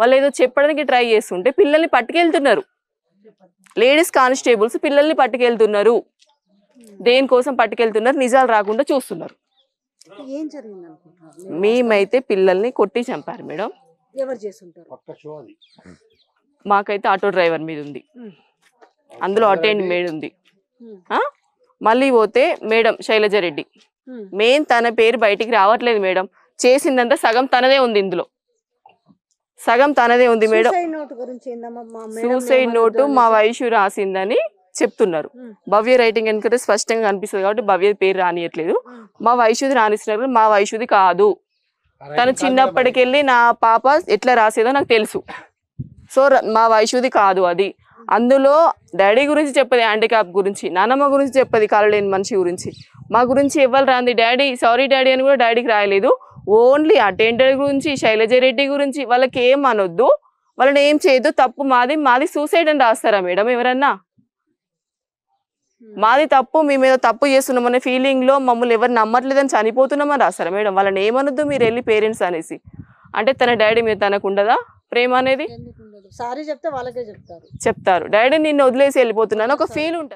వాళ్ళు ఏదో చెప్పడానికి ట్రై చేస్తుంటే పిల్లల్ని పట్టుకెళ్తున్నారు లేడీస్ కానిస్టేబుల్స్ పిల్లల్ని పట్టుకెళ్తున్నారు దేనికోసం పట్టుకెళ్తున్నారు నిజాలు రాకుండా చూస్తున్నారు మేమైతే పిల్లల్ని కొట్టి చంపారు మేడం మాకైతే ఆటో డ్రైవర్ మీద ఉంది అందులో అటెండ్ మేడ్ ఉంది మళ్ళీ పోతే మేడం శైలజ రెడ్డి మేం తన పేరు బయటికి రావట్లేదు మేడం చేసిందంతా సగం తనదే ఉంది ఇందులో సగం తనదే ఉంది మేడం సూసైడ్ నోటు మా వయసు రాసిందని చెప్తున్నారు hmm. భవ్య రైటింగ్ ఎందుకంటే స్పష్టంగా కనిపిస్తుంది కాబట్టి భవ్య పేరు రానియట్లేదు hmm. మా వయసుది రానిస్తున్నారు మా వయసుది కాదు తను చిన్నప్పటికెళ్ళి నా పాప ఎట్లా రాసేదో నాకు తెలుసు సో మా వయసుది కాదు అది అందులో డాడీ గురించి చెప్పది హ్యాండిక్యాప్ గురించి నానమ్మ గురించి చెప్పది కాలు మనిషి గురించి మా గురించి ఎవరు రాంది డాడీ సారీ డాడీ అని కూడా డాడీకి రాయలేదు ఓన్లీ అటెండర్ గురించి శైలజ రెడ్డి గురించి వాళ్ళకి ఏం అనొద్దు వాళ్ళని ఏం చేయొద్దు తప్పు మాది మాది సూసైడ్ అని రాస్తారా మేడం ఎవరన్నా hmm. మాది తప్పు మీ మీద తప్పు చేస్తున్నాం అనే ఫీలింగ్లో మమ్మల్ని ఎవరు నమ్మట్లేదని చనిపోతున్నామని రాస్తారా మేడం వాళ్ళని ఏమనొద్దు మీరు వెళ్ళి పేరెంట్స్ అనేసి అంటే తన డాడీ మీద తనకు ఉండదా ప్రేమ అనేది సారీ చెప్తారు చెప్తారు డాడీ నిన్ను వదిలేసి వెళ్ళిపోతున్నాను ఒక ఫీల్ ఉంటుంది